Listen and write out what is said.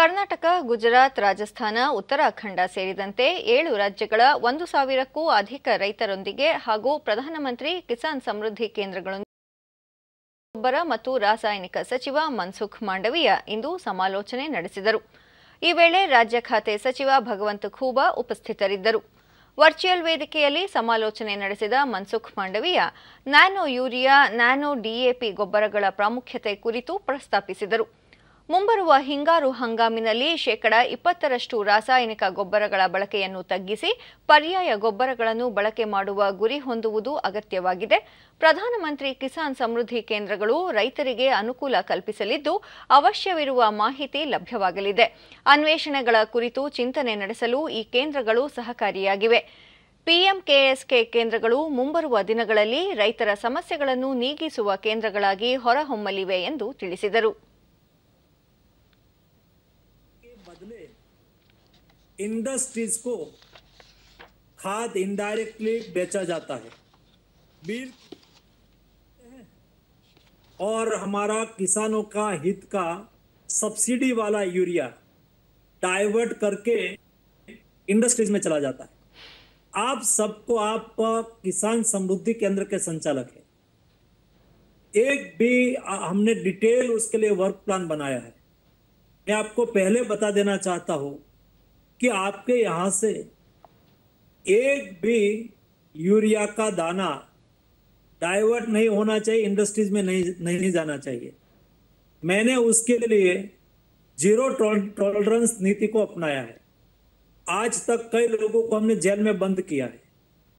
ಕರ್ನಾಟಕ ಗುಜರಾತ್ ರಾಜಸ್ಥಾನ ಉತ್ತರಾಖಂಡ ಸೇರಿದಂತೆ ಏಳು ರಾಜ್ಯಗಳ ಒಂದು ಸಾವಿರಕ್ಕೂ ಅಧಿಕ ರೈತರೊಂದಿಗೆ ಹಾಗೂ ಪ್ರಧಾನಮಂತ್ರಿ ಕಿಸಾನ್ ಸಮೃದ್ಧಿ ಕೇಂದ್ರಗಳೊಂದಿಗೆ ಗೊಬ್ಬರ ಮತ್ತು ರಾಸಾಯನಿಕ ಸಚಿವ ಮನ್ಸುಖ್ ಮಾಂಡವೀಯ ಇಂದು ಸಮಾಲೋಚನೆ ನಡೆಸಿದರು ಈ ವೇಳೆ ರಾಜ್ಯ ಖಾತೆ ಸಚಿವ ಭಗವಂತ ಖೂಬಾ ಉಪಸ್ಥಿತರಿದ್ದರು ವರ್ಚುವಲ್ ವೇದಿಕೆಯಲ್ಲಿ ಸಮಾಲೋಚನೆ ನಡೆಸಿದ Mansukh Mandaviya nano urea nano DAP ಗೊಬ್ಬರಗಳ ಪ್ರಾಮುಖ್ಯತೆ ಕುರಿತು ಪ್ರಸ್ತಾಪಿಸಿದರು ಮುಂಬರುವ ಹಿಂಗಾರು ಹಂಗಾಮಿನಲ್ಲಿ ಶೇಕಡ ಇಪ್ಪತ್ತರಷ್ಟು ರಾಸಾಯನಿಕ ಗೊಬ್ಬರಗಳ ಬಳಕೆಯನ್ನು ತಗ್ಗಿಸಿ ಪರ್ಯಾಯ ಗೊಬ್ಬರಗಳನ್ನು ಬಳಕೆ ಮಾಡುವ ಗುರಿ ಹೊಂದುವುದು ಅಗತ್ಯವಾಗಿದೆ ಪ್ರಧಾನಮಂತ್ರಿ ಕಿಸಾನ್ ಸಮೃದ್ಧಿ ಕೇಂದ್ರಗಳು ರೈತರಿಗೆ ಅನುಕೂಲ ಕಲ್ಪಿಸಲಿದ್ದು ಅವಶ್ಯವಿರುವ ಮಾಹಿತಿ ಲಭ್ಯವಾಗಲಿದೆ ಅನ್ವೇಷಣೆಗಳ ಕುರಿತು ಚಿಂತನೆ ನಡೆಸಲು ಈ ಕೇಂದ್ರಗಳು ಸಹಕಾರಿಯಾಗಿವೆ ಪಿಎಂಕೆಎಸ್ಕೆ ಕೇಂದ್ರಗಳು ಮುಂಬರುವ ದಿನಗಳಲ್ಲಿ ರೈತರ ಸಮಸ್ಯೆಗಳನ್ನು ನೀಗಿಸುವ ಕೇಂದ್ರಗಳಾಗಿ ಹೊರಹೊಮ್ಮಲಿವೆ ಎಂದು ತಿಳಿಸಿದರು बदले इंडस्ट्रीज को खाद इनडायरेक्टली बेचा जाता है बीज और हमारा किसानों का हित का सब्सिडी वाला यूरिया डाइवर्ट करके इंडस्ट्रीज में चला जाता है आप सबको आप किसान समृद्धि केंद्र के संचालक हैं एक भी हमने डिटेल उसके लिए वर्क प्लान बनाया है मैं आपको पहले बता देना चाहता हूं कि आपके यहां से एक भी यूरिया का दाना डाइवर्ट नहीं होना चाहिए इंडस्ट्रीज में नहीं नहीं जाना चाहिए मैंने उसके लिए जीरो टॉलरेंस नीति को अपनाया है आज तक कई लोगों को हमने जेल में बंद किया है